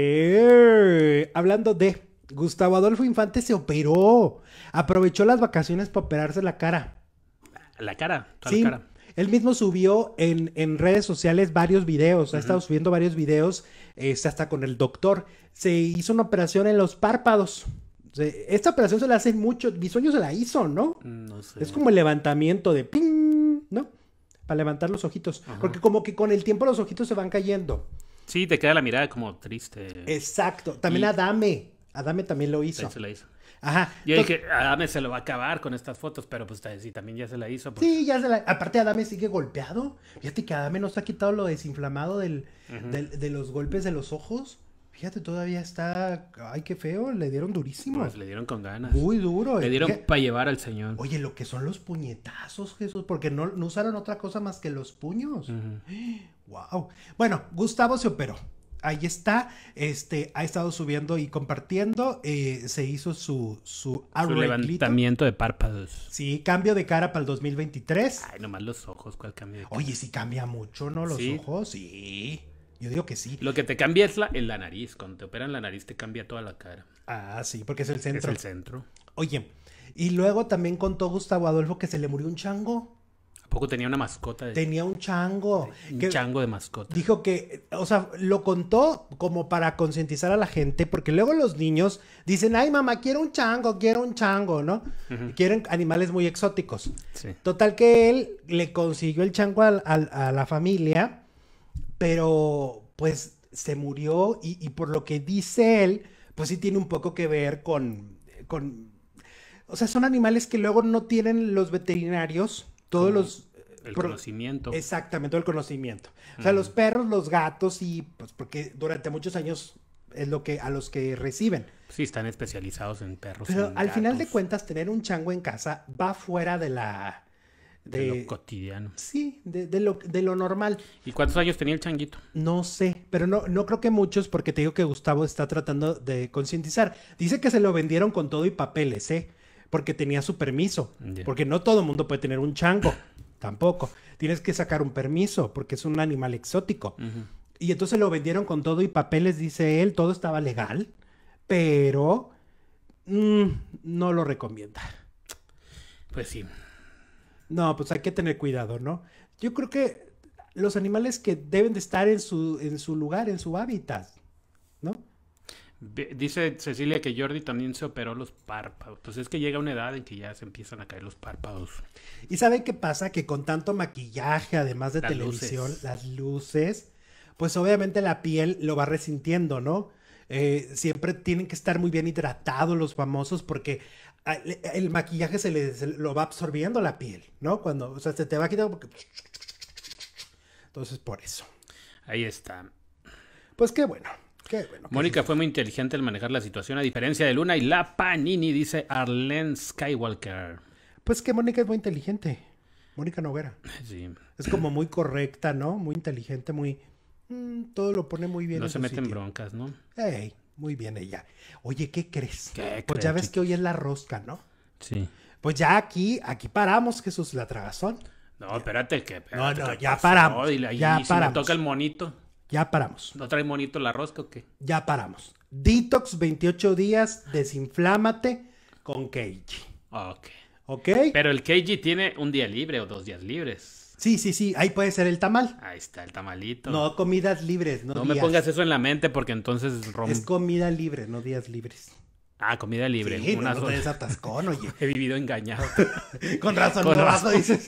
Eh, hablando de Gustavo Adolfo Infante se operó. Aprovechó las vacaciones para operarse la cara. La cara, sí. Él mismo subió en, redes sociales varios videos, ha estado subiendo varios videos, este, hasta con el doctor. Se hizo una operación en los párpados. esta operación se la hace mucho, sueño se la hizo, ¿no? No sé. Es como el levantamiento de ping, ¿no? Para levantar los ojitos. Porque como que con el tiempo los ojitos se van cayendo. Sí, te queda la mirada como triste. Exacto. También Adame. Adame también lo hizo. Se la hizo. Ajá. Yo dije, Adame se lo va a acabar con estas fotos, pero pues eh, sí, también ya se la hizo. Pues. Sí, ya se la. Aparte, Adame sigue golpeado. Fíjate que Adame nos ha quitado lo desinflamado del, de los golpes de los ojos. Fíjate, todavía está. Ay, qué feo, le dieron durísimo. Pues, le dieron con ganas. Muy duro. Le eh, dieron para llevar al señor. Oye, lo que son los puñetazos, Jesús, porque no, no usaron otra cosa más que los puños. Wow. Bueno, Gustavo se operó. Ahí está, este, ha estado subiendo y compartiendo. Eh, se hizo su, su, levantamiento de párpados. Sí, cambio de cara para el 2023. Ay, nomás los ojos, ¿cuál cambio de cara? Oye, sí cambia mucho, ¿no? Los ojos, sí. Yo digo que sí. Lo que te cambia es la, en la nariz. Cuando te operan la nariz te cambia toda la cara. Ah, sí, porque es el centro. Es el centro. Oye, y luego también contó Gustavo Adolfo que se le murió un chango. ¿A poco tenía una mascota? Tenía un chango. Un chango de mascota. Dijo que, o sea, lo contó como para concientizar a la gente, porque luego los niños dicen, ay mamá, quiero un chango, quiero un chango, ¿no? Quieren animales muy exóticos. Sí. Total que él le consiguió el chango a, a la familia pero pues se murió y, por lo que dice él, pues sí tiene un poco que ver con, con... O sea, son animales que luego no tienen los veterinarios, todos los... El conocimiento. Exactamente, el conocimiento. O sea, los perros, los gatos y pues porque durante muchos años es lo que a los que reciben. Sí, están especializados en perros. Pero al final de cuentas, tener un chango en casa va fuera de la de, lo cotidiano. Sí, de, de, lo, normal. ¿Y cuántos años tenía el changuito? No sé, pero no, no creo que muchos, porque te digo que Gustavo está tratando de concientizar. Dice que se lo vendieron con todo y papeles, ¿eh? Porque tenía su permiso. Porque no todo mundo puede tener un chango, tampoco. Tienes que sacar un permiso, porque es un animal exótico. Y entonces lo vendieron con todo y papeles, dice él, todo estaba legal, pero mm, no lo recomienda. Pues sí, no, pues hay que tener cuidado, ¿no? Yo creo que los animales que deben de estar en su, en su lugar, en su hábitat, ¿no? Dice Cecilia que Jordi también se operó los párpados. Pues es que llega una edad en que ya se empiezan a caer los párpados. ¿Y saben qué pasa? Que con tanto maquillaje, además de televisión, las luces, pues obviamente la piel lo va resintiendo, ¿no? Eh, siempre tienen que estar muy bien hidratados los famosos porque el maquillaje se, lo va absorbiendo la piel, ¿no? Cuando, o sea, se te va quitando porque... Entonces, por eso. Ahí está. Pues qué bueno. Qué bueno Mónica fue muy inteligente al manejar la situación, a diferencia de Luna y la Panini, dice Arlene Skywalker. Pues que Mónica es muy inteligente. Mónica Noguera. Sí. Es como muy correcta, ¿no? Muy inteligente, muy, Mm, todo lo pone muy bien. No se meten broncas, ¿no? Ey, muy bien ella. Oye, ¿qué crees? pues ya ves que... hoy es la rosca, ¿no? Sí. Pues ya aquí, aquí paramos, Jesús, la tragazón. No, espérate que. no, no, ya paramos. ya paramos. toca el monito. Ya paramos. ¿No trae monito la rosca o qué? Ya paramos. Detox 28 días, desinflámate con Keiji. Ok. Ok. Pero el Keiji tiene un día libre o dos días libres. Sí, sí, sí, ahí puede ser el tamal. Ahí está el tamalito. No, comidas libres, no, no me pongas eso en la mente porque entonces rom... Es comida libre, no días libres. Ah, comida libre. Sí, Una no, no te atascón, oye. He vivido engañado. con razón, con razón. dices.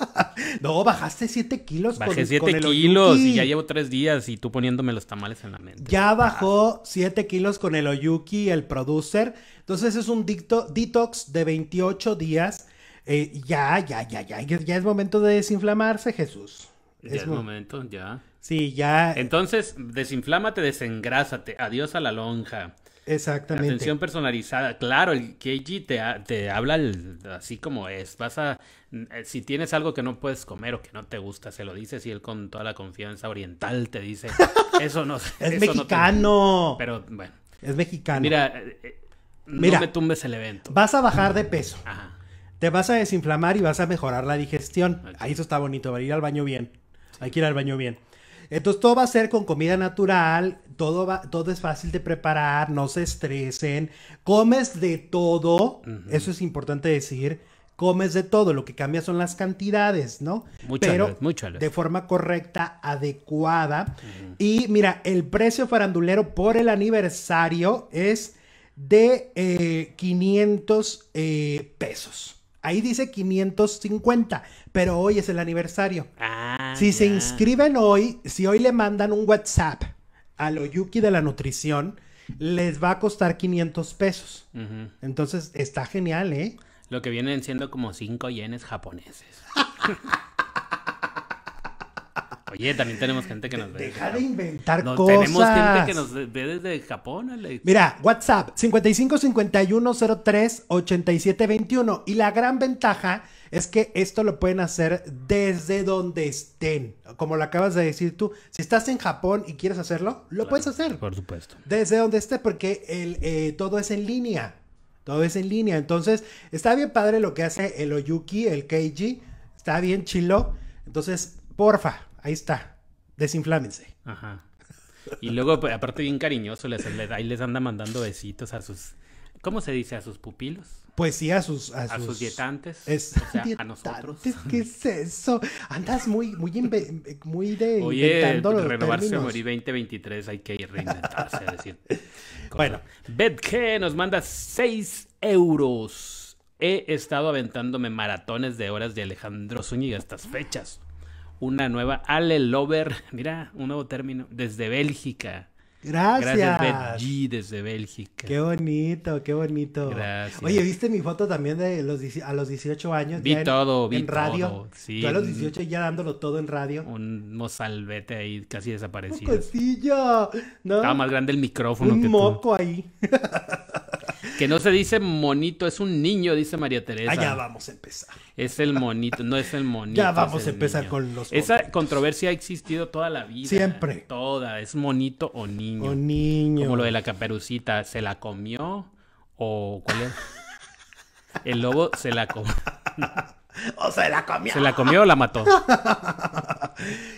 no, bajaste 7 kilos. Bajé 7 kilos y ya llevo 3 días y tú poniéndome los tamales en la mente. Ya bajó 7 kilos con el Oyuki, el producer. Entonces es un dicto, detox de 28 días ya, ya, ya, ya, ya es momento de desinflamarse, Jesús. Es momento, ya. Sí, ya. Entonces, desinflámate, desengrásate. Adiós a la lonja. Exactamente. Atención personalizada. Claro, el KG te, te habla así como es. Vas a. Si tienes algo que no puedes comer o que no te gusta, se lo dices y él con toda la confianza oriental te dice: Eso no. es mexicano. pero bueno. Es mexicano. Mira, no me tumbes el evento. Vas a bajar de peso. Ajá te vas a desinflamar y vas a mejorar la digestión. Ahí eso está bonito, va a ir al baño bien. Hay que ir al baño bien. Entonces todo va a ser con comida natural, todo, va, todo es fácil de preparar, no se estresen, comes de todo, eso es importante decir, comes de todo, lo que cambia son las cantidades, ¿no? Mucho Pero de forma correcta, adecuada. Y mira, el precio farandulero por el aniversario es de 500 eh, eh, pesos. Ahí dice 550, pero hoy es el aniversario. Ah, si se inscriben hoy, si hoy le mandan un WhatsApp a lo Yuki de la nutrición, les va a costar 500 pesos. Entonces está genial, ¿eh? Lo que vienen siendo como 5 yenes japoneses. Oye, también tenemos gente que nos ve. Deja de inventar cosas. Tenemos gente que nos ve desde Japón, Alex. Mira, WhatsApp 55 Y la gran ventaja es que esto lo pueden hacer desde donde estén. Como lo acabas de decir tú, si estás en Japón y quieres hacerlo, lo puedes hacer. Por supuesto. Desde donde esté, porque eh, todo es en línea. Todo es en línea. Entonces, está bien padre lo que hace el Oyuki, el Keiji. Está bien chilo. Entonces, porfa, ahí está, desinflámense. Ajá. Y luego, pues, aparte bien cariñoso, les, ahí les anda mandando besitos a sus, ¿cómo se dice? A sus pupilos. Pues sí, a sus... A, sus, dietantes. o sea, a nosotros. ¿Qué es eso? Andas muy, muy, muy de... Oye, renovarse morir 2023 hay que reinventarse, decir. Bueno. Betke nos manda 6 euros. He estado aventándome maratones de horas de Alejandro Zúñiga estas fechas una nueva Ale Lover, mira, un nuevo término, desde Bélgica. Gracias. Gracias, desde Bélgica. Qué bonito, qué bonito. Gracias. Oye, ¿viste mi foto también de los a los 18 años? Vi todo, vi en radio. Todo, a los 18 ya dándolo todo en radio. Un mozalbete ahí casi desaparecido. Un ¿no? Estaba más grande el micrófono. Un moco ahí. Que no se dice monito, es un niño, dice María Teresa. Ah, ya vamos a empezar. Es el monito, no es el monito. Ya vamos a empezar con los. Esa controversia ha existido toda la vida. Siempre. Toda, es monito o niño. O niño. Como lo de la caperucita, ¿se la comió? ¿O cuál es? el lobo se la comió. o se la comió. Se la comió o la mató.